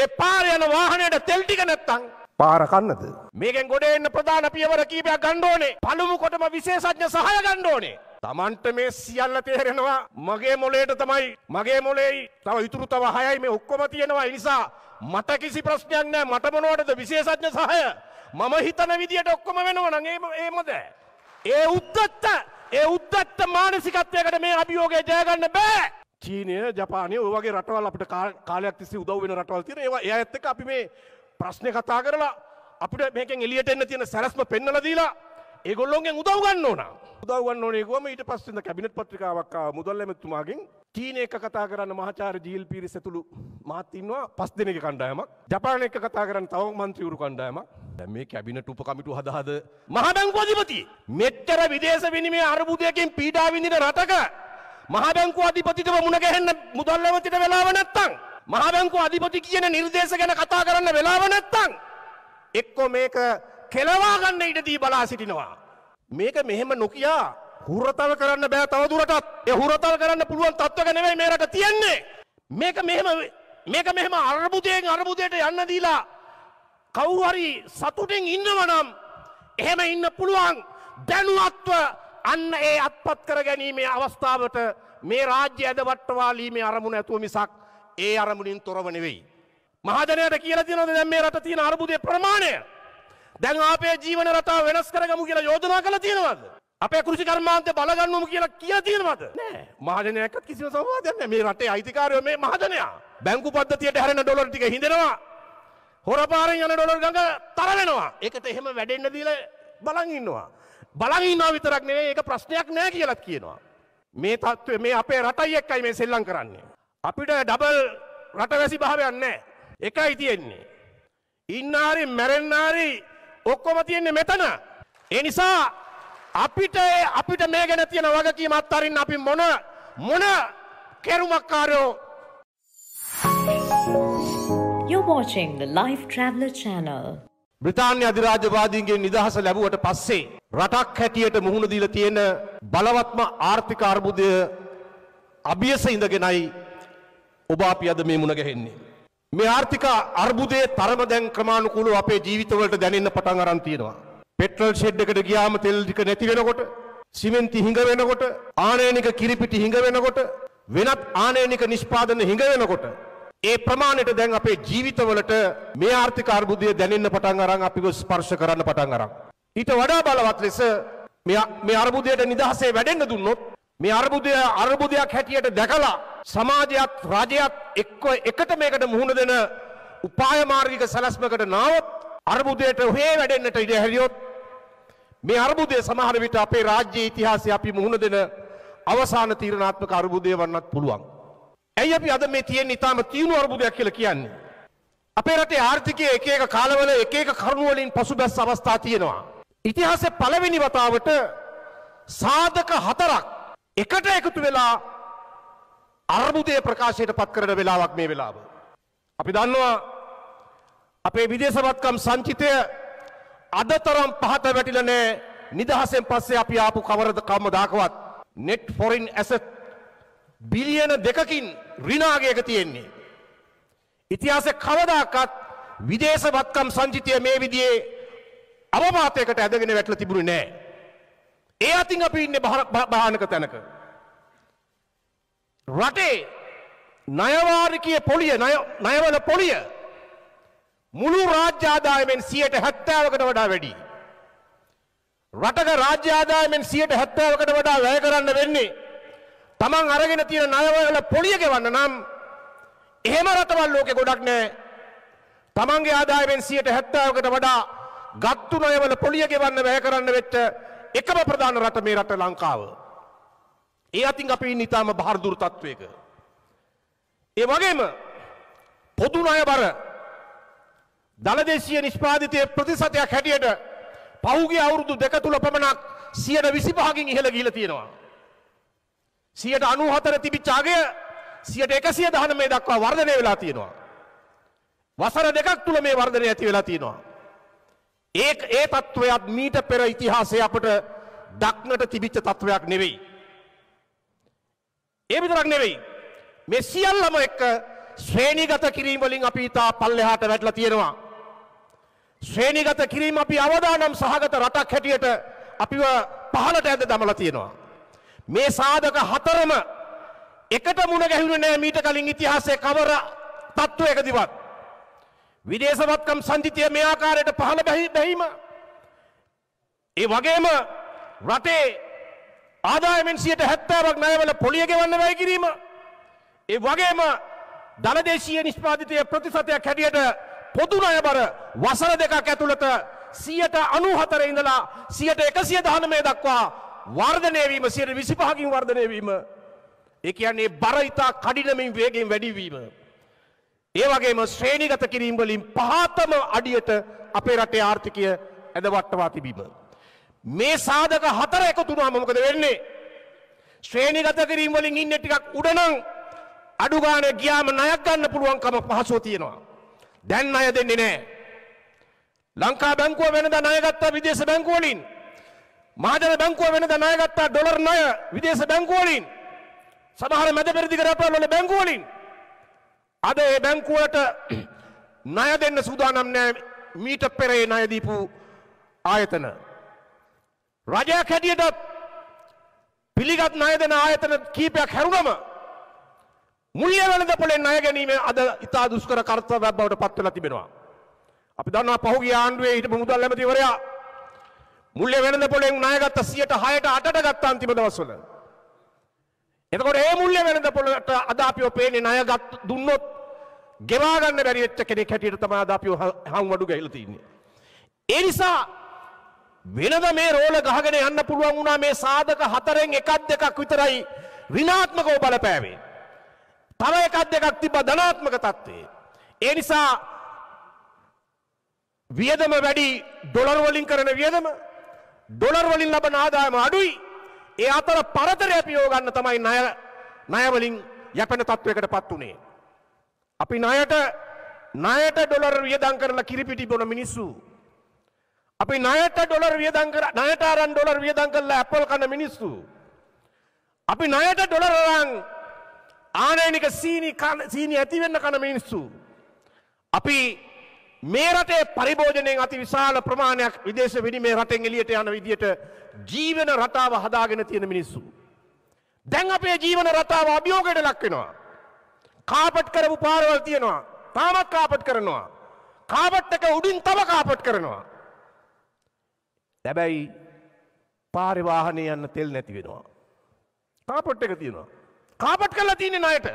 ඒ පාර යන වාහනයට තෙල් ටික නැත්තම් පාර කන්නද මේකෙන් ගොඩ එන්න ප්‍රධාන පියවර කීපයක් ගන්න ඕනේ පළමු කොටම විශේෂඥ සහාය ගන්න ඕනේ Tamanට මේ සියල්ල තේරෙනවා මගේ මොලේට තමයි මගේ මොලේයි තව ඉතුරු තව හයයි මේ ඔක්කොම තියෙනවා ඒ නිසා මට කිසි ප්‍රශ්නයක් නැහැ මට මොනවටද විශේෂඥ සහාය මම හිතන විදියට ඔක්කොම වෙනවා නම් ඒ ඒමද ඒ උද්දත්ත ඒ උද්දත්ත මානසිකත්වයකට මේ අභියෝගය ජය ගන්න බෑ චීනය ජපානය ඔයගේ රටවල් අපට කාලයක් තිස්සේ උදව් වෙන රටවල් තියෙන ඒවා ඒ ඇත්තක අපි මේ ප්‍රශ්න කතා කරලා අපිට මේකෙන් එළියට එන්න තියෙන සැලැස්ම පෙන්වලා දීලා ඒගොල්ලොන්ගෙන් උදව් ගන්න ඕන. උදව් ගන්න ඕනේ ගොම ඊට පස්සේ ඉඳ කැබිනට් පත්‍රිකාවක් ආවා මුදල් ඇමතුමාගෙන් චීන එක කතා කරන්න මහාචාර්ය ජීල් පීරිස් ඇතුළු මහත් ඉන්නවා පස් දෙනෙක් කණ්ඩායමක්. ජපාන එක කතා කරන්න තව മന്ത്രിවරු කණ්ඩායමක්. දැන් මේ කැබිනට් උප කමිටු හදාද මහා බැංකුව අධිපති මෙච්චර විදේශ විනිමය අර්බුදයකින් පීඩා විඳින රටක මහා බැංකුව අධිපතිතුම මුණ ගැහෙන්න මුදල් ඇමතිට වෙලාව නැත්තම් මහා බැංකුව අධිපති කියන නිර්දේශ ගැන කතා කරන්න වෙලාව නැත්තම් එක්කෝ මේක කෙලවා ගන්න ඉඩදී බලා සිටිනවා මේක මෙහෙම නොකියා හුරතල් කරන්න බෑ තවදුරටත් ඒ හුරතල් කරන්න පුළුවන් තත්ත්වක නෙවෙයි මේ රට තියෙන්නේ මේක මෙහෙම මේක මෙහෙම අරබුදයෙන් අරබුදයට යන්න දීලා කවුරු හරි සතුටින් ඉන්නවනම් එහෙම ඉන්න පුළුවන් දැනුවත්ව අන්න ඒ අත්පත් කර ගැනීමේ අවස්ථාවට මේ රාජ්‍ය ඇදවට්ටවාලීමේ අරමුණ ඇතුව මිසක් ඒ අරමුණින් තොරව නෙවෙයි. මහදනයට කියලා තියෙනවද දැන් මේ රට තියෙන අර්බුදයේ ප්‍රමාණය? දැන් අපේ ජීවන රටාව වෙනස් කරගමු කියලා යෝජනා කරලා තියෙනවද? අපේ කෘෂි කර්මාන්තය බලගන්නවම කියලා කියා තියෙනවද? නෑ. මහදනයක්වත් කිසිම සංවාදයක් නෑ. මේ රටේ අයිතිකාරයෝ මේ මහදනයා. බැංකු පද්ධතියට හැරෙන ඩොලර් ටික හිඳෙනවා. හොරපාරෙන් යන ඩොලර් ගඟ තර වෙනවා. ඒකට එහෙම වැඩෙන්න දීලා බලන් ඉන්නවා. බලහින්නා විතරක් නෙවෙයි ඒක ප්‍රශ්නයක් නෑ කියලත් කියනවා. මේ තත්ත්වය මේ අපේ රටයි එක්කයි මේ සෙල්ලම් කරන්නේ. අපිට ඩබල් රටවැසි භාවයක් නැහැ. එකයි තියෙන්නේ. ඉන්නාරි මැරෙන්නාරි ඔක්කොම තියෙන්නේ මෙතන. ඒ නිසා අපිට අපිට මේ ගැන තියෙන වගකීම අත්හරින්න අපි මොන මොන කෙරුමක්කාරයෝ You're watching the Life Traveler channel. බ්‍රිතාන්‍ය අධිරාජ්‍යවාදීන්ගේ නිදහස ලැබුවට පස්සේ රටක් හැටියට මුහුණ දීලා තියෙන බලවත්ම ආර්ථික අර්බුදය අභියස ඉඳගෙනයි ඔබ අපි අද මේ මුණ ගැහෙන්නේ. මේ ආර්ථික අර්බුදයේ තරම දැන් ක්‍රමානුකූලව අපේ ජීවිතවලට දැනෙන්න පටන් අරන් තියෙනවා. පෙට්‍රල් ෂෙඩ් එකට ගියාම තෙල් ටික නැති වෙනකොට, සිමෙන්ති හිඟ වෙනකොට, ආනයනික කිරිපිටි හිඟ වෙනකොට, වෙනත් ආනයනික නිෂ්පාදන හිඟ වෙනකොට ඒ ප්‍රමාණයට දැන් අපේ ජීවිතවලට මේ ආර්ථික අර්බුදය දැනෙන්න පටන් අරන් අපිව ස්පර්ශ කරන්න පටන් අරන්. ඊට වඩා බලවත් ලෙස මේ අර්බුදයට නිදහසේ වැඩෙන්න දුන්නොත් මේ අර්බුදය අර්බුදයක් හැටියට දැකලා සමාජයත් රජයත් එක්ක එකට මේකට මුහුණ දෙන උපාය මාර්ගික සැලැස්මකට නාවොත් අර්බුදයට හේ වැඩෙන්නට ඉඩ හැරියොත් මේ අර්බුදය සමහර විට අපේ රාජ්‍ය ඉතිහාසයේ අපි මුහුණ දෙන අවසාන තීරණාත්මක අර්බුදය වන්නත් පුළුවන්. ඇයි අපි අද මේ තියෙන ඉතාම තියුණු අර්බුදයක් කියලා කියන්නේ? අපේ රටේ ආර්ථිකයේ එක එක කාලවල එක එක කරුණු වලින් පසුබැස් අවස්ථා තියෙනවා. ඉතිහාසයේ පළවෙනි වතාවට සාධක හතරක් එකට එකතු වෙලා අර්බුදයේ ප්‍රකාශයට පත් කරන වෙලාවක් මේ වෙලාව. අපි දන්නවා අපේ විදේශවත්කම් සංචිතය අදතරම් පහත වැටිලා නැහැ. නිදහසෙන් පස්සේ අපි ආපු කවරද කවම දාකවත් net foreign asset බිලියන දෙකකින් රිනාගයක තියෙන්නේ. ඉතිහාස කවදාකත් විදේශ වත්කම් සංචිතය මේ විදියේ අවමාතයකට ඇදගෙන වැටල තිබුණු නෑ. ඒ අතින් අපි ඉන්න භානක තැනක. රටේ නයවාරිකය පොලිය නයවල පොලිය මුළු රාජ්‍යාදායමෙන් සියයට හැත්තාවකට වඩා වැඩි. රටක රාජ්‍යාදායමෙන් සියයට හැත්තාවකට වඩා වැය කරන්න වෙන්නේ තමන් අරගෙන තියෙන ණයවල පොලිය ගෙවන්න නම් එහෙම රටවල් ලෝකේ ගොඩක් නැහැ. තමන්ගේ ආදායමෙන් 70%කට වඩා ගත්තු ණයවල පොලිය ගෙවන්න වැය කරන්න වෙච්ච එකම ප්‍රධාන රට මේ රට ලංකාව. ඒ අතින් අපි ඉන්නේ ඊටාම බහර්දුර තත්වයක. ඒ වගේම පොදු ණය බර දලදේශීය නිෂ්පාදිතයේ ප්‍රතිශතයක් හැටියට පහුගිය අවුරුදු දෙක තුල පමණක් 125කින් ඉහළ ගිහිලා තියෙනවා. සියට අනුහතර තිබිච්චාගය සියට එකසිය දහන මේ දක්වා වර්ධනය වෙලා තියෙනවා. වසර දෙකක් තුළ මේ වර්ධනය ඇති වෙලා තියෙනවා. ඒ ඒ තත්ත්වයක් මීට පෙර ඉතිහාසය අපට දක්නට තිබිච්ච තත්ත්වයක් නෙවෙයි. ඒ විතරක් නෙවෙයි. මේ සියල්ලම එක්ක ශ්‍රේණිගත කිරීම වලින් අපි ඉතා පල්ලෙහාට වැටලා තියෙනවා. ශ්‍රේණිගත කිරීම අපි අවදානම් සහගත රටක් හැටියට අපිව පහළට ඇද දමලා තියෙනවා. මේ සාධක හතරම එකට මුණ ගැහුණේ නැහැ මීට කලින් ඉතිහාසයේ කවර තත්ත්වයකදීවත් විදේශවත්කම් සම්ධිතිය මේ ආකාරයට පහළ බැහිම ඒ වගේම රටේ ආදායමෙන් 70%ක් ණයවල පොලිය ගෙවන්න වැය කිරීම ඒ වගේම ධනදේශීය නිෂ්පාදිතය ප්‍රතිශතයක් හැටියට පොදු ණයබර වසර දෙකක් ඇතුළත 94 ඉඳලා 119 දක්වා වර්ධනය වීම 25කින් වර්ධනය වීම ඒ කියන්නේ බර ඉතා කඩිනමින් වේගයෙන් වැඩි වීම ඒ වගේම ශ්‍රේණිගත කිරීම වලින් පහතම අඩියට අපේ රටේ ආර්ථිකය ඇදවට්ටවා තිබීම මේ සාධක හතර එකතු වුණාම මොකද වෙන්නේ ශ්‍රේණිගත කිරීම වලින් ඉන්නේ ටිකක් උඩ නම් අඩු ගානේ ගියාම ණයක් ගන්න පුළුවන්කම පහසුව තියෙනවා දැන් ණය දෙන්නේ නැහැ ලංකා බැංකුව වෙනදා ණය ගත්තා විදේශ බැංකුව වලින් මහජන බැංකුව වෙනද ණය ගත්තා ඩොලර් ණය විදේශ බැංකුව වලින් සමහර මැද පෙරදිග රටවල් වල බැංකුව වලින් අද ඒ බැංකුවට ණය දෙන්න සූදානම් නැහැ මීට පෙරේ ණය දීපු ආයතන රජයක් හැටියට පිළිගත් ණය දෙන ආයතන කීපයක් හැරුණම මුල්්‍ය වෙළඳපොලේ ණය ගැනීම අද ඉතා දුෂ්කර කර්තව්‍යයක් බවට පත් වෙලා තිබෙනවා අපි දන්නවා පහුගිය ආණ්ඩුවේ හිටපු මුදල් ඇමතිවරයා මුල්ලේ වෙළඳපොලෙන් ණය ගත්ත 106ට 8ට ගත්ත අන්තිම දවස්වල. එතකොට ඒ මුල්ලේ වෙළඳපොලට අද අපිව පේන්නේ ණය දුන්නොත් ගෙවා ගන්න බැරි වෙච්ච කෙනෙක් හැටියට තමයි අද අපිව හම්වඩු ගහලා තින්නේ. ඒ නිසා වෙනද මේ රෝල ගහගෙන යන්න පුළුවන් වුණා මේ සාධක හතරෙන් එකක් දෙකක් විතරයි ඍණාත්මකව බලපෑවේ. තව එකක් දෙකක් තිබ්බා ධනාත්මක තත්ත්වේ. ඒ නිසා වියදම වැඩි ඩොලර් වලින් කරන වියදම ඩොලර් වලින් ලබන ආදායම අඩුයි. ඒ අතර පරතරය පියෝ ගන්න තමයි ණය ණය වලින් යැපෙන තත්වයකටපත් උනේ. අපි ණයට ණයට ඩොලර් වියදම් කරලා කිරිපිටි බොන මිනිස්සු. අපි ණයට ඩොලර් වියදම් කර ණයට අරන් ඩොලර් වියදම් කරලා ඇපල් කන මිනිස්සු. අපි ණයට ඩොලර් අරන් ආනයනික සීනි සීනි ඇති වෙන්න කන මිනිස්සු. අපි මේ රටේ පරිභෝජනයෙන් අති විශාල ප්‍රමාණයක් විදේශ විනිමය රටෙන් එළියට යන විදියට ජීවන රටාව හදාගෙන තියෙන මිනිස්සු. දැන් අපේ ජීවන රටාව අභියෝගයට ලක් වෙනවා. කාපට් කරපු පාරවල් තියෙනවා. තාමත් කාපට් කරනවා. කාපට් එක උඩින් තව කාපට් කරනවා. හැබැයි පාරේ වාහනේ යන්න තෙල් නැති වෙනවා. කාපට් එක තියෙනවා. කාපට් කරලා තියෙන්නේ ණයට.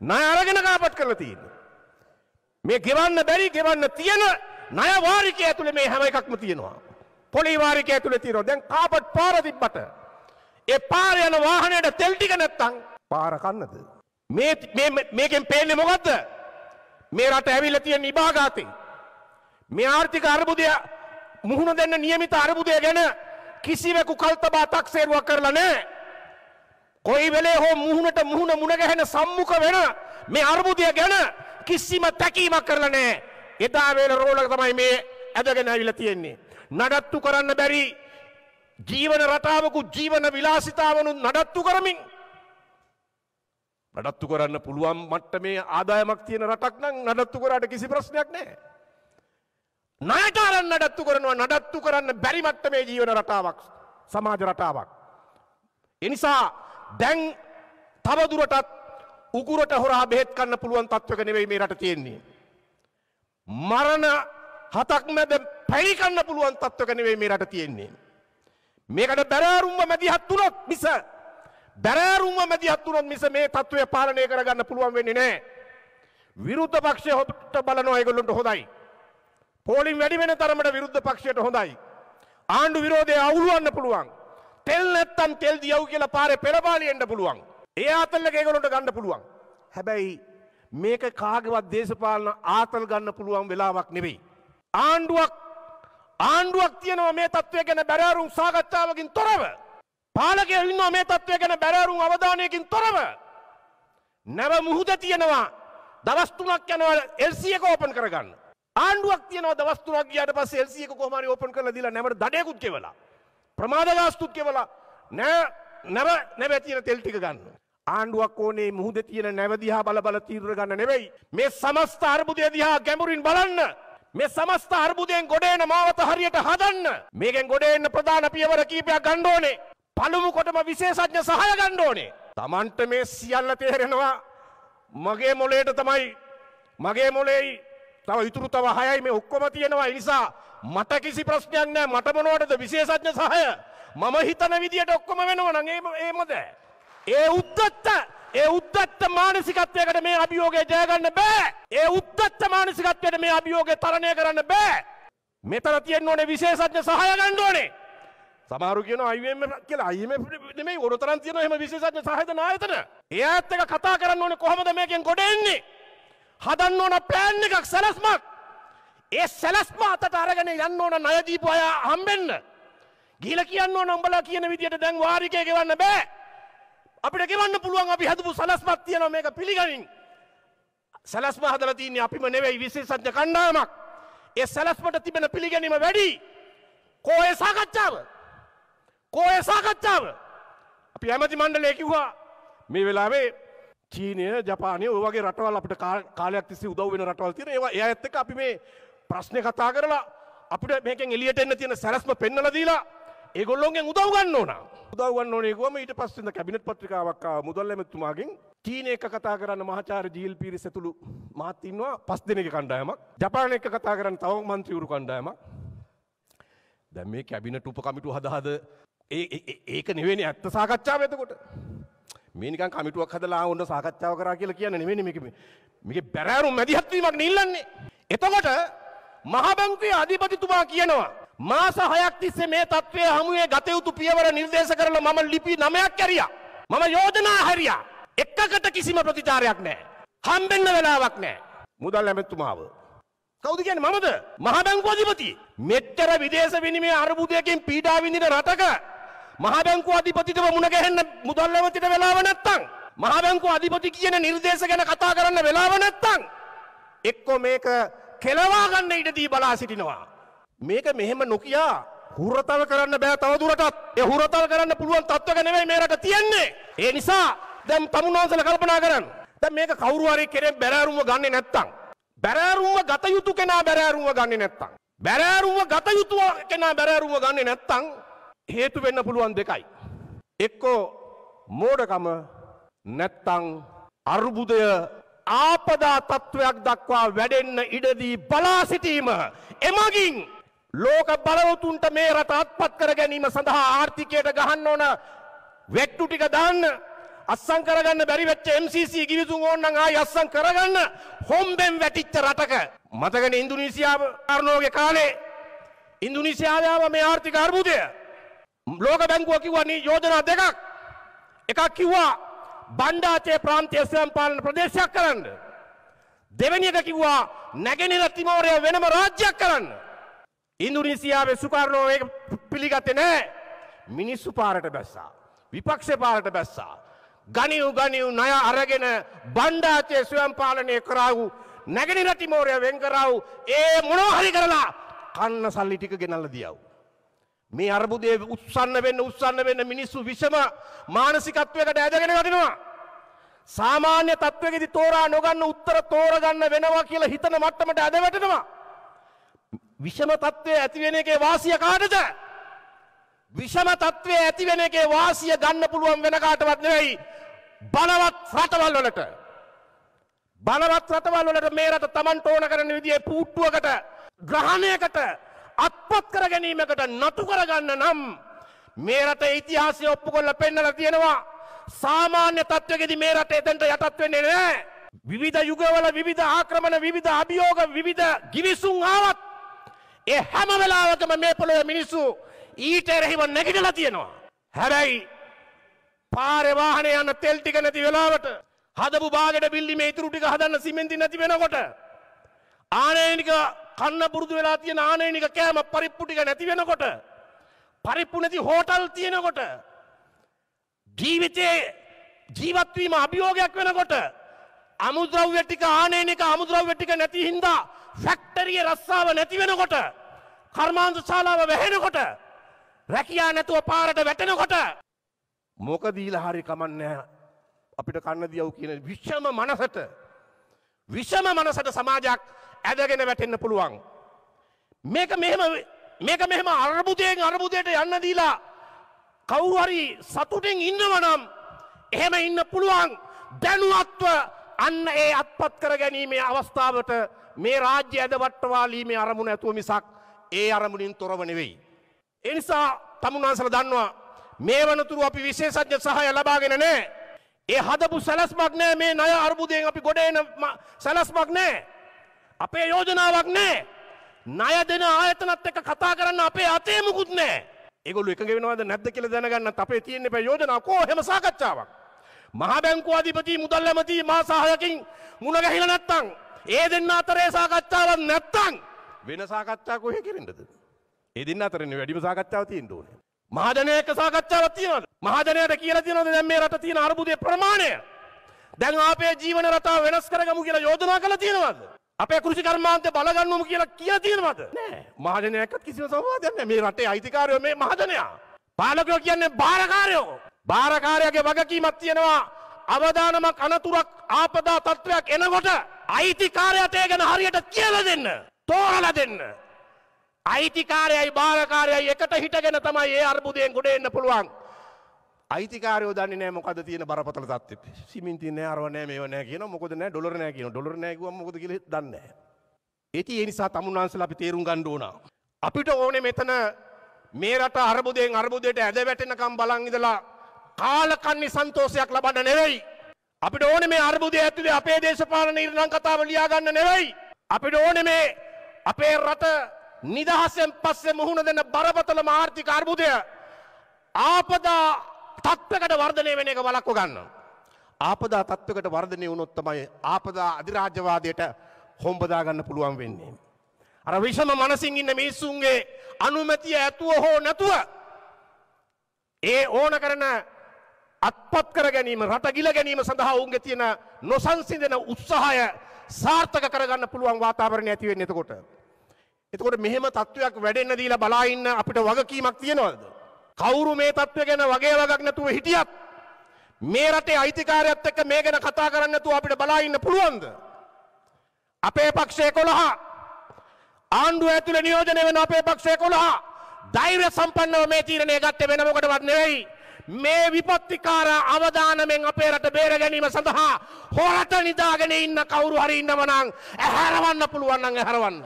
ණය අරගෙන කාපට් කරලා තියෙන්නේ. මේ ගෙවන්න බැරි ගෙවන්න තියෙන ණය වාරිකය ඇතුලේ මේ හැම එකක්ම තියෙනවා. පොලි වාරිකය ඇතුලේ තියෙනවා. දැන් කාපට් පාර තිබ්බට ඒ පාර යන වාහනයට තෙල් ටික නැත්තම් පාර කන්නද? මේ මේ මේකෙන් පේන්නේ මොකද්ද? මේ රට ඇවිල්ලා තියෙන ඉබාගාතේ. මේ ආර්ථික අර්බුදය මුහුණ දෙන්න નિયમિત අර්බුදය ගැන කිසිවෙකු කල්තබා තක්සේරුවක් කරලා නැහැ. කොයි වෙලේ හෝ මුහුණට මුහුණ මුණ ගැහෙන සම්මුඛ වෙන මේ අර්බුදය ගැන කිසිම තැකීමක් කරලා නැහැ. එදා වේල රෝලක තමයි මේ ඇදගෙන ඇවිල්ලා තියෙන්නේ. නඩත්තු කරන්න බැරි ජීවන රටාවකු ජීවන විලාසිතාවනු නඩත්තු කරමින් නඩත්තු කරන්න පුළුවන් මට්ටමේ ආදායමක් තියෙන රටක් නම් නඩත්තු කරාට කිසි ප්‍රශ්නයක් නැහැ. ණයට අරන් නඩත්තු කරනවා නඩත්තු කරන්න බැරි මට්ටමේ ජීවන රටාවක් සමාජ රටාවක්. එනිසා දැන් තවදුරටත් උගුරට හොරා බෙහෙත් කන්න පුළුවන් තත්වක නෙවෙයි මේ රට තියෙන්නේ. මරණ හතක් මැද පැණි කන්න පුළුවන් තත්වක නෙවෙයි මේ රට තියෙන්නේ. මේකට බැරෑරුම්ව මැදිහත් වුණොත් මිස බැරෑරුම්ව මැදිහත් වුණොත් මිස මේ තත්වය පාලනය කරගන්න පුළුවන් වෙන්නේ නැහැ. විරුද්ධ පක්ෂය හොට බලනවා ඒගොල්ලන්ට හොඳයි. පෝලිම් වැඩි වෙන තරමට විරුද්ධ පක්ෂයට හොඳයි. ආණ්ඩු විරෝධය අවුලුවන්න පුළුවන්. තෙල් නැත්තම් තෙල් දියව් කියලා පාරේ පෙරබාලි එන්න පුළුවන්. ඒ ආතල්ලක ඒගොලොට ගණඩ පුළුවන්. හැබැයි මේක කාගවත් දේශපාලන ආතල් ගන්න පුළුවන් වෙලාවක් නෙවෙයි. ආණ්ඩුවක් ආණ්ඩුවක් තියනවා මේ තත්ත්වය ගැන බැරෑරුම් සාකච්ඡාවකින් තොරව. පාලකය ඉන්නවා මේ තත්ත්වය ගැන බැරෑරුම් අවධානයකින් තොරව. නැව මුහුද තියෙනවා දවස් තුනක් යනවා එල්සී එක ඕපන් කරගන්න. ආණ්ඩුවක් තියනවා දවස් තුනක් ගියාට පස්සේ එල්සී එක කොහොම හරි ඕපන් කරලා දීලා නැවට දඩේකුත් කෙවලා. ප්‍රමාද ගාස්තුත් කෙවලා නෑ නැව නැව ඇතින තෙල් ටික ගන්න. ආණ්ඩුවක් ඕනේ මුහුදේ තියෙන නැව දිහා බල බල තීරණ ගන්න නෙවෙයි. මේ සමස්ත අර්බුදය දිහා ගැඹුරින් බලන්න. මේ සමස්ත අර්බුදයෙන් ගොඩේන මාවත හරියට හදන්න. මේකෙන් ගොඩේන්න ප්‍රධාන පියවර කීපයක් ගන්න ඕනේ. පළමු කොටම විශේෂඥ සහාය ගන්න ඕනේ. Tamanට මේ සියල්ල තේරෙනවා. මගේ මොලේට තමයි මගේ මොලේයි තව ඉතුරු තව හයයි මේ ඔක්කොම තියෙනවා. ඒ නිසා මට කිසි ප්‍රශ්නයක් නැහැ. මට මොනවටද විශේෂඥ සහාය? මම හිතන විදියට ඔක්කොම වෙනවා නම් ඒ මොදෑ. ඒ උද්දත්ත ඒ උද්දත්ත මානසිකත්වයකට මේ අභියෝගය ජයගන්න බෑ. ඒ උද්දත්ත මානසිකත්වයට මේ අභියෝගය තරණය කරන්න බෑ. මෙතන තියෙන්න ඕනේ විශේෂඥ සහාය ගන්න ඕනේ. සමහරු කියන IMF කියලා IMF නෙමෙයි ඔරතරන් තියෙන එහෙම විශේෂඥ සහායතන ආයතන. ඒ ඇත්ත එක කතා කරන්න ඕනේ කොහොමද මේකෙන් ගොඩ එන්නේ? හදන්න ඕන ප්ලෑන් එකක් සැලැස්මක්. ඒ සැලැස්ම අතට අරගෙන යන්න ඕන ණය දීපු අය හම්බෙන්න. ගිහිලා කියන්න ඕන උඹලා කියන විදියට දැන් වාරිකය ගෙවන්න බෑ. අපිට ගෙවන්න පුළුවන් අපි හදපු සලස්මක් තියෙනවා මේක පිළිගනින්. සලස්ම හදලා තින්නේ අපිම නෙවෙයි විශේෂඥ කණ්ඩායමක්. ඒ සලස්මට තිබෙන පිළිගැනීම වැඩි. කෝ ඒ සාකච්ඡාව? කෝ ඒ සාකච්ඡාව? අපි ඇමති මණ්ඩලය කිව්වා මේ වෙලාවේ චීනය ජපානය ඔය වගේ රටවල් අපිට කාලයක් තිස්සේ උදව් වෙන රටවල් තියෙන ඒවා ඒ ඇත්තක අපි මේ ප්‍රශ්නේ කතා කරලා අපිට මේකෙන් එළියට එන්න තියෙන සැලැස්ම පෙන්වලා දීලා ඒගොල්ලොන්ගෙන් උදව් ගන්න ඕනා. උදව්වන් ඕනේ ගොම ඊට පස්සේ ඉඳ කැබිනට් පත්‍රිකාවක් ආවා මුදල් ඇමතුමාගෙන් චීන එක කතා කරන්න මහාචාර්ය ජීල් පීරිස් ඇතුළු මහත් ඉන්නවා පස් දිනක කණ්ඩායමක් ජපාන එක කතා කරන්න තව മന്ത്രിවරු කණ්ඩායමක් දැන් මේ කැබිනට් උපකමිටු හදාද ඒ ඒක නෙවෙයි ඇත්ත සාකච්ඡාව එතකොට මේ නිකන් කමිටුවක් හදලා ආවොන්න සාකච්ඡාව කරා කියලා කියන්නේ නෙවෙයි මේක මේකේ බැරෑරුම් මැදිහත් වීමක් නෙල්ලන්නේ එතකොට මහ බැංකුවේ අධිපතිතුමා කියනවා මාස හයක් තිස්සේ මේ තත්ත්වය හමුවේ ගත යුතු පියවර නිර්දේශ කරලා මම ලිපි 9ක් කැරියා. මම යෝජනා හැරියා. එකකට කිසිම ප්‍රතිචාරයක් නැහැ. හම්බෙන්න වෙලාවක් නැහැ. මුදල් ඇමතුමාව. කවුද කියන්නේ මමද? මහා බැංකුවධිපති. මෙච්චර විදේශ විනිමය අර්බුදයකින් පීඩා විඳින රටක මහා බැංකුව අධිපතිටම මුණ ගැහෙන්න මුදල් ඇමතිට වෙලාව නැත්තම් මහා බැංකුව අධිපති කියන නිර්දේශ ගැන කතා කරන්න වෙලාව නැත්තම් එක්කෝ මේක කෙලවා ගන්න ඉඩදී බලා සිටිනවා. මේක මෙහෙම නොකියා හුරතල් කරන්න බෑ තවදුරටත් ඒ හුරතල් කරන්න පුළුවන් තත්ත්වක නෙමෙයි මේ රට තියෙන්නේ. ඒ නිසා දැන් තමුන්වන්සලා කල්පනා කරන්න. දැන් මේක කවුරු හරි කෙනෙක් බැරෑරුම්ව ගන්නෙ නැත්තම් බැරෑරුම්ව ගත යුතු කෙනා බැරෑරුම්ව ගන්නෙ නැත්තම් බැරෑරුම්ව ගත යුතු කෙනා බැරෑරුම්ව ගන්නෙ නැත්තම් හේතු වෙන්න පුළුවන් දෙකයි. එක්කෝ මෝඩකම නැත්තම් අර්බුදය ආපදා තත්ත්වයක් දක්වා වැඩෙන්න ඉඩදී බලා සිටීම එමගින් ලෝක බලවතුන්ට මේ රට අත්පත් කර ගැනීම සඳහා ආර්ථිකයට ගහන්න ඕන වැට්ටු ටික දාන්න අස්සම් කරගන්න බැරි වෙච්ච MCC ගිවිසුම් ඕන නම් ආයි අස්සම් කරගන්න හොම්බෙන් වැටිච්ච රටක මතකනේ ඉන්දුනීසියාව කාර්නෝගේ කාලේ ඉන්දුනීසියාවේ ආව මේ ආර්ථික අර්බුදය ලෝක බැංකුව කිව්වා නී යෝජනා දෙකක් එකක් කිව්වා බණ්ඩාචේ ප්‍රාන්තය ස්වයං පාලන ප්‍රදේශයක් කරන්න දෙවෙනි එක කිව්වා නැගෙනහිර තිමෝරය වෙනම රාජ්‍යයක් කරන්න ඉන්දුනීසියාවේ සුකර්ණෝ ඒක පිළිගත්තේ නැහැ. මිනිස්සු පාරට බැස්සා. විපක්ෂේ පාරට බැස්සා. ගනිව් ගනිව් ණය අරගෙන බණ්ඩාචේ ස්වයං පාලනය කරා වූ නැගෙනහිර තිමෝරය වෙන් කරා වූ ඒ මොනවා හරි කරලා කන්න සල්ලි ටික ගෙනල්ලා දියව්. මේ අර්බුදයේ උත්සන්න වෙන්න උත්සන්න වෙන්න මිනිස්සු විෂම මානසිකත්වයකට ඇදගෙන යනවා. සාමාන්‍ය තත්වයකදී තෝරා නොගන්න උත්තර තෝරගන්න වෙනවා කියලා හිතන මට්ටමට ඇද වැටෙනවා. විෂම තත්ත්වය ඇතිවෙන එකේ වාසිය කාටද? විෂම තත්ත්වය ඇතිවෙන එකේ වාසිය ගන්න පුළුවන් වෙන කාටවත් නෙවෙයි බලවත් රටවල් වලට. බලවත් රටවල් වලට මේ රට Tamanට ඕන කරන විදිහේ පූට්ටුවකට ග්‍රහණයකට අත්පත් කර ගැනීමකට නතු කරගන්න නම් මේ රටේ ඉතිහාසය ඔප්පු කරලා පෙන්නලා තියෙනවා. සාමාන්‍ය තත්ත්වයකදී මේ රට එතනට යටත් වෙන්නේ නැහැ. විවිධ යුගවල විවිධ ආක්‍රමණ විවිධ අභියෝග විවිධ ගිවිසුම් ආවත් ඒ හැම වෙලාවකම මේ පොළොවේ මිනිස්සු ඊට එරෙහිව නැගිටලා තියෙනවා. හැබැයි පාරේ වාහනේ යන තෙල් ටික නැති වෙලාවට හදපු බාගෙට බිල්ඩිමේ ඉතුරු ටික හදන්න සිමෙන්ති නැති වෙනකොට ආනයනික කන්න පුරුදු වෙලා තියෙන ආනයනික කෑම පරිප්පු ටික නැති වෙනකොට පරිප්පු නැති හෝටල් තියෙනකොට ජීවිතයේ ජීවත් වීම අභියෝගයක් වෙනකොට අමුද්‍රව්‍ය ටික ආනයනික අමුද්‍රව්‍ය ටික නැති හින්දා ෆැක්ටරියේ රස්සාව නැති වෙනකොට කර්මාන්ත ශාලාව වැහෙනකොට රැකියා නැතුව පාරට වැටෙනකොට මොක දීලා හරි කමන්නේ අපිට කන්න දියව් කියන විෂම මනසට විෂම මනසට සමාජයක් ඇදගෙන වැටෙන්න පුළුවන් මේක මෙහෙම මේක මෙහෙම අර්බුදයෙන් අර්බුදයට යන්න දීලා කවුරු හරි සතුටින් ඉන්නවනම් එහෙම ඉන්න පුළුවන් දැනුවත්ව අන්න ඒ අත්පත් කර ගැනීමේ අවස්ථාවට මේ රාජ්‍ය ඇදවට්ටවාලීමේ අරමුණ ඇතුව මිසක් ඒ අරමුණින් තොරව නෙවෙයි. ඒ නිසා තමුන්වන්සලා දන්නවා මේ වනතුරු අපි විශේෂඥ සහාය ලබාගෙන නැහැ. ඒ හදපු සැලැස්මක් නැහැ මේ ණය අර්බුදයෙන් අපි ගොඩ එන සැලැස්මක් නැහැ. අපේ යෝජනාවක් නැහැ. ණය දෙන ආයතනත් එක්ක කතා කරන්න අපේ අතේ මුකුත් නැහැ. ඒගොල්ලෝ එකඟ වෙනවද නැද්ද කියලා දැනගන්නත් අපේ තියෙන බෑ යෝජනා කොහෙම සාකච්ඡාවක්. මහා බැංකුව අධිපති මුදල් ඇමති මා සහායකින් මුණ ගැහිලා නැත්තම් ඒ දෙන්න අතරේ සාකච්ඡාවක් නැත්තම් වෙන සාකච්ඡා කොහෙන් කෙරෙන්නද? ඒ දෙන්න අතරින් වැඩිම සාකච්ඡාව තියෙන්න ඕනේ. මහජනයක සාකච්ඡාවක් තියෙනවද? මහජනයට කියලා තියෙනවද දැන් මේ රට තියෙන අර්බුදයේ ප්‍රමාණය? දැන් අපේ ජීවන රටාව වෙනස් කරගමු කියලා යෝජනා කරලා තියෙනවද? අපේ කෘෂි කර්මාන්තය බලගන්නවම කියලා කියලා තියෙනවද? නෑ. මහජනයකත් කිසිම සංවාදයක් නෑ. මේ රටේ අයිතිකාරයෝ මේ මහජනයා. පාලකයෝ කියන්නේ බාරකාරයෝ. බාරකාරයාගේ වගකීමක් තියෙනවා. අවදානමක් අනතුරක් ආපදා තත්ත්වයක් එනකොට අයිතිකාරයට ඒ ගැන හරියට කියලා දෙන්න. තෝරල දෙන්න. අයිතිකාරයයි භාරකාරයයි එකට හිටගෙන තමයි ඒ අර්බුදයෙන් ගොඩ එන්න පුළුවන්. අයිතිකාරයෝ දන්නේ නැහැ මොකද තියෙන බරපතල තත්ත්වෙ. සිමෙන්ති නැහැ අරව නැහැ මේව නැහැ කියනවා මොකද නැහැ ඩොලර් නැහැ කියනවා. ඩොලර් නැහැ කිව්වම මොකද කියලා දන්නේ නැහැ. ඒටි ඒ නිසා තමුන්වන්සලා අපි තේරුම් ගන්න ඕන. අපිට ඕනේ මෙතන මේ රට අර්බුදයෙන් අර්බුදයට ඇද වැටෙනකම් බලන් ඉඳලා කාලකන්ණි සන්තෝෂයක් ලබන්න නෙවෙයි. අපිට ඕනේ මේ අර්බුදය ඇතුලේ අපේ දේශපාලන නිර්ණම් කතාව ලියා ගන්න නෙවෙයි. අපිට ඕනේ මේ අපේ රට නිදහසෙන් පස්සේ මුහුණ දෙන බරපතල ආර්ථික අර්බුදය ආපදා තත්ත්වකට වර්ධනය වෙන එක වළක්ව ගන්න. ආපදා තත්ත්වකට වර්ධනය වුණොත් තමයි ආපදා අධිරාජ්‍යවාදයට හොම්බදා ගන්න පුළුවන් වෙන්නේ. අර විෂම මනසින් ඉන්න මිනිස්සුන්ගේ අනුමැතිය ඇතුව හෝ නැතුව ඒ ඕන කරන අත්පත් කර ගැනීම රට ගිල ගැනීම සඳහා ඔවුන්ගේ තියෙන නොසන්සිඳෙන උත්සාහය සාර්ථක කරගන්න පුළුවන් වාතාවරණයක් ඇති වෙන්නේ එතකොට. එතකොට මෙහෙම තත්වයක් වැඩෙන්න දීලා බලා ඉන්න අපිට වගකීමක් තියනවද? කවුරු මේ තත්වය ගැන වගේ වගක් නැතුව හිටියත් මේ රටේ අයිතිකාරයත් එක්ක මේ ගැන කතා කරන්න නැතුව අපිට බලා ඉන්න පුළුවන්ද? අපේ පක්ෂය 11 ආණ්ඩුව ඇතුළේ නියෝජනය වෙන අපේ පක්ෂය 11 ධෛර්ය සම්පන්නව මේ තීරණය ගත්තේ වෙන මොකටවත් නෙවෙයි. මේ විපත්තිකාර අවධානමෙන් අපේ රට බේර ගැනීම සඳහා හොරට නිදාගෙන ඉන්න කවුරු හරි ඉන්නවනං ඇහැරවන්න පුළුවන්නන් ඇහැරවන්න.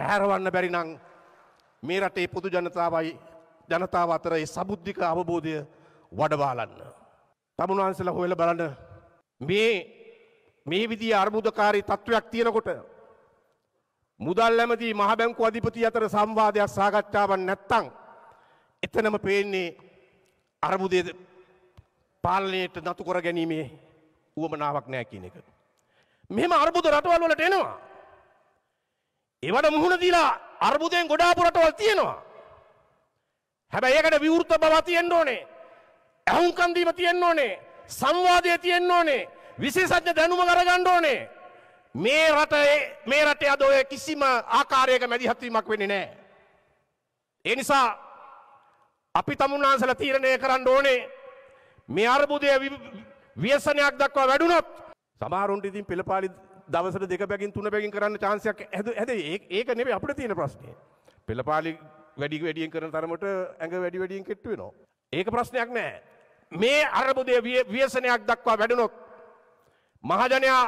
ඇහැරවන්න බැරිනං මේ රටේ පුදු ජනතාවයි ජනතාව අතරයි සබුද්ධික අවබෝධය වඩබාලන්න. තමුණවහන්සල හොල බලන්න මේ මේ විදි අර්බුදකාරී තත්ත්වයක් තියෙනකොට මුදල් ඇමති මහබැංකු අධිපති අතර සම්වාධයක් සාකච්ඡාවන් නැත්තං එතනම පේන්නේ අරමුදේ පාලනයට නතු කර ගැනීමේ වුවමනාවක් නෑ කියන එක. මෙහෙම අර්බුද රටවල් වලට එනවා. ඒවට මුහුණ දීලා අර්බුදයෙන් ගොඩාපු රටවල් තියෙනවා. හැබැයි ඒකට විවෘත බව තියෙන්න ඕනේ. ඇහුම්කන් දීම තියෙන්න ඕනේ. සංවාදය තියෙන්න ඕනේ. විශේෂඥ දැනුම කරගන්න ඕනේ. මේ රටේ මේ රටේ අද ඔය කිසිම ආකාරයක මැදිහත් වීමක් වෙන්නේ නැහැ. ඒ නිසා අපි තමුන්නාන්සල තීරණය කරන්න ඕනේ මේ අර්බුදය ව්‍යසනයක් දක්වා වැඩුණොත් සමහරුන්ට ඉතින් පෙළපාලි දවසට දෙක බැගින් තුන බැගින් කරන්න chance හැද හැද ඒක නෙමෙයි අපිට තියෙන ප්‍රශ්නේ පෙළපාලි වැඩි වැඩියෙන් කරන තරමට ඇඟ වැඩි වැඩියෙන් කෙට්ටු වෙනවා ඒක ප්‍රශ්නයක් නෑ මේ අර්බුදය ව්‍යසනයක් දක්වා වැඩුණොත් මහජනයා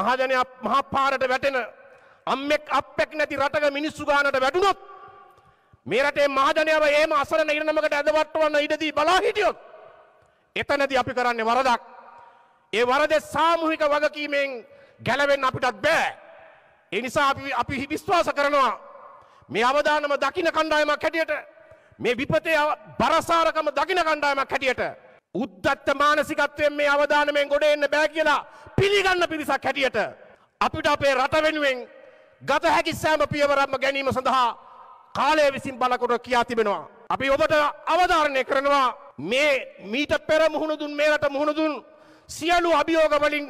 මහජනයා මහපාරට වැටෙන අම්මෙක් අප්පෙක් නැති රටක මිනිස්සු ගානට වැටුණොත් මේ රටේ මහජනයාව ඒම අසරණ ඉරණමකට ඇදවට්ටවන්න ඉඩදී බලා හිටියොත් එතනදී අපි කරන්නේ වරදක් ඒ වරද සාමූහික වගකීමෙන් ගැලවෙන්න අපිටත් බෑ ඒ නිසා අපි අපි විශ්වාස කරනවා මේ අවදානම දකින කණ්ඩායමක් හැටියට මේ විපතේ බරසාරකම දකින කණ්ඩායමක් හැටියට උද්දත්ත මානසිකත්වයෙන් මේ අවදානමෙන් ගොඩ එන්න බෑ කියලා පිළිගන්න පිරිසක් හැටියට අපිට අපේ රට වෙනුවෙන් ගත හැකි සෑම පියවරක්ම ගැනීම සඳහා කාලය විසින් බලකොට කියා තිබෙනවා. අපි ඔබට අවධාරණය කරනවා මේ මීට පෙර මුහුණ දුන් මේකට මුහුණ දුන් සියලු අභියෝග වලින්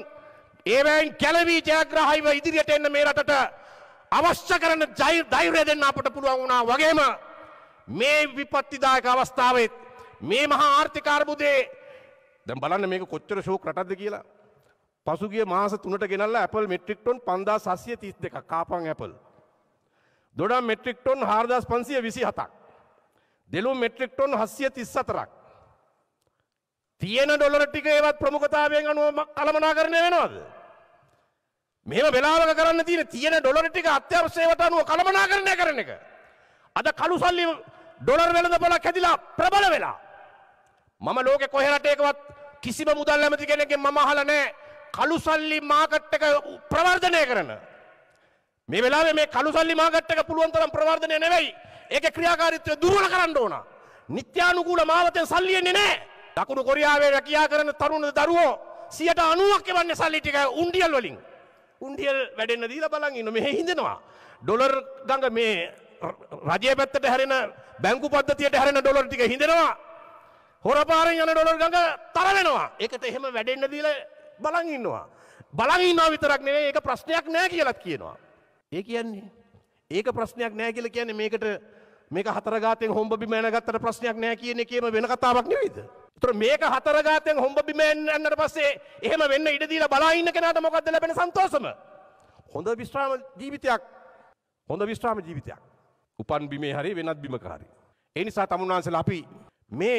ඒවයින් ගැලවී ජයග්‍රහීව ඉදිරියට එන්න මේ රටට අවශ්‍ය කරන ධෛර්යය දෙන්න අපට පුළුවන් වුණා වගේම මේ විපත්තිදායක අවස්ථාවෙත් මේ මහා ආර්ථික අර්බුදේ දැන් බලන්න මේක කොච්චර ෂෝක් රටක්ද කියලා පසුගිය මාස 3ට ගෙනල්ලා Apple metric ton 5732ක් කාපන් Apple දොඩම් මෙට්‍රික් ටොන් හාරදස් පන්සිය විසි හතක්. දෙලු මෙට්‍රික් ටොන් හස්සිය තිස් අතරක්. තියෙන ඩොලර ටික ඒවත් ප්‍රමුඛතාවයෙන් අනුව කළමනා කරණය වෙනවද. මෙම වෙලාවක කරන්න තියෙන තියෙන ඩොලර ටික අත්‍යවශ්‍යවට අනුව කළමනා කරණය කරන එක. අද කළු සල්ලි ඩොලර් වෙළඳ පොල කැදිලා ප්‍රබල වෙලා. මම ලෝකෙ කොහෙරට ඒකවත් කිසිම මුදල් ඇමති කෙනෙක්ගෙන් මම අහලා නැහැ. කළු සල්ලි මාකට් එක ප්‍රවර්ධනය කරන මේ වෙලාවේ මේ කළු සල්ලි මාගට් එක පුළුවන් තරම් ප්‍රවර්ධනය නෙවෙයි. ඒකේ ක්‍රියාකාරීත්වය දුර්වල කරන්න ඕන. නිත්‍යානුකූල මාවතෙන් සල්ලි එන්නේ නැහැ. දකුණු කොරියාවේ රැකියා කරන තරුණ දරුවෝ 90ක් එවන්නේ සල්ලි ටික උන්ඩියල් වලින්. උන්ඩියල් වැඩෙන්න දීලා බලන් ඉන්න මෙහෙ හින්දෙනවා. ඩොලර් ගඟ මේ රජයේ පැත්තට හැරෙන බැංකු පද්ධතියට හැරෙන ඩොලර් ටික හින්දෙනවා. හොරපාරෙන් යන ඩොලර් ගඟ තර වෙනවා. ඒකට එහෙම වැඩෙන්න දීලා බලන් ඉන්නවා. බලන් ඉන්නවා විතරක් නෙවෙයි ඒක ප්‍රශ්නයක් නෑ කියලාත් කියනවා. ඒ කියන්නේ ඒක ප්‍රශ්නයක් නෑ කියලා කියන්නේ මේකට මේක හතර ගාතෙන් හොම්බ බිම යනගත්තට ප්‍රශ්නයක් නෑ කියන එකේම වෙන කතාවක් නෙවෙයිද? ඒතර මේක හතර ගාතෙන් හොම්බ බිම යන්නට පස්සේ එහෙම වෙන්න ඉඩ දීලා බලා ඉන්න කෙනාට මොකද්ද ලැබෙන සන්තෝෂම? හොඳ විශ්‍රාම ජීවිතයක්. හොඳ විශ්‍රාම ජීවිතයක්. උපන් බිමේ හරි වෙනත් බිමක හරි. ඒ නිසා තමුන්වන්සලා අපි මේ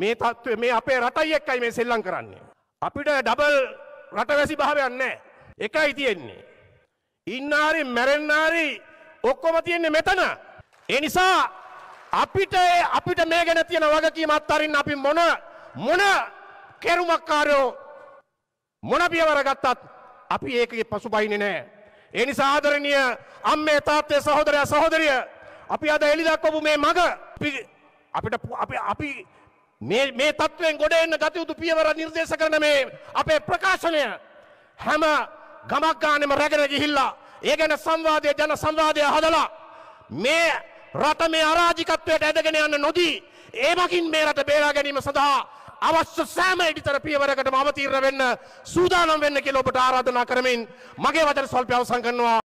මේ තත්ත්වය මේ අපේ රටයි එක්කයි මේ සෙල්ලම් කරන්නේ. අපිට ඩබල් රටවැසි භාවයක් නැහැ. එකයි තියෙන්නේ. ඉන්නාරි මැරෙන්නාරි ඔක්කොම තියෙන්නේ මෙතන. ඒ නිසා අපිට අපිට මේ ගැන තියෙන වගකීම අත්හරින්න අපි මොන මොන කෙරුමක්කාරයෝ මොන පියවර ගත්තත් අපි ඒකේ පසුබයින්නේ නැහැ. ඒ නිසා ආදරණීය අම්මේ තාත්තේ සහෝදරයා සහෝදරිය අපි අද එළි දක්වපු මේ මග අපිට අපි අපි මේ මේ තත්වයෙන් ගොඩ එන්න ගත යුතු පියවර නිර්දේශ කරන මේ අපේ ප්‍රකාශනය හැම ගමක් ගානෙම රැගෙන ගිහිල්ලා ඒ ගැන සංවාදය ජන සංවාදය හදලා මේ රට මේ අරාජිකත්වයට ඇදගෙන යන්න නොදී ඒ මකින් මේ රට බේරා ගැනීම සඳහා අවශ්‍ය සෑම ඉදිතර පියවරකටම අවතීර්ණ වෙන්න සූදානම් වෙන්න කියලා ඔබට ආරාධනා කරමින් මගේ වචන ස්වල්ප අවසන් කරනවා